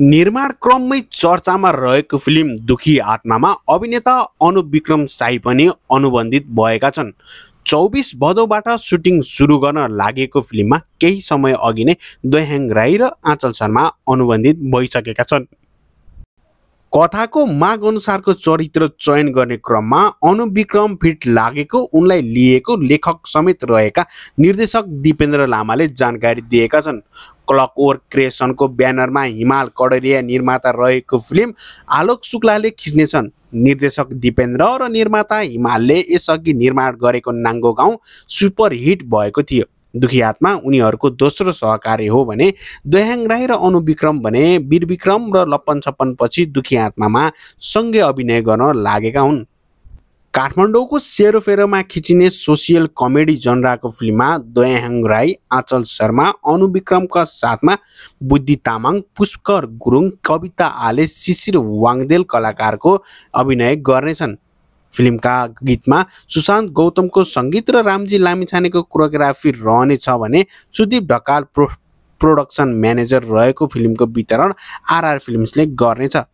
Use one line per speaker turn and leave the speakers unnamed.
निर्माण क्रममै चर्चामा रहेको फिल्म दुखी आत्मामा अभिनेता अनुविक्रम साई पनि अनुबन्धित भएका छन् चौबिस भदौबाट सुटिङ सुरु गर्न लागेको फिल्ममा केही समय अघि नै दयाङ राई र आँचल शर्मा अनुबन्धित भइसकेका छन् कथाको माग अनुसारको चरित्र चयन गर्ने क्रममा अनुविक्रम फिट लागेको उनलाई लिएको लेखक समेत रहेका निर्देशक दिपेन्द्र लामाले जानकारी दिएका छन् क्लक ओर क्रिएसनको ब्यानरमा हिमाल कडरिया निर्माता रहेको फिल्म आलोक शुक्लाले खिच्नेछन् निर्देशक दिपेन्द्र र निर्माता हिमालले यसअघि निर्माण गरेको नाङ्गो गाउँ सुपरहिट भएको थियो दुखी आत्मा उनीहरूको दोस्रो सहकार्य हो भने दोयाङ राई र अनुविक्रम भने वीरविक्रम र लप्पन दुखी आत्मामा सँगै अभिनय गर्न लागेका हुन् काठमाडौँको सेरोफेरोमा खिचिने सोसियल कमेडी जनराको फिल्ममा दोयाङ राई आँचल शर्मा अनुविक्रमका साथमा बुद्धि तामाङ पुष्कर गुरुङ कविता आले शिशिर वाङदेल कलाकारको अभिनय गर्नेछन् फिल्मका गीतमा सुशान्त गौतमको सङ्गीत र रामजी लामिछानेको कोरियोग्राफी रहनेछ भने Sudeep Dhakal pro production manager रहेको फिल्मको वितरण आरआर फिल्म्सले गर्नेछ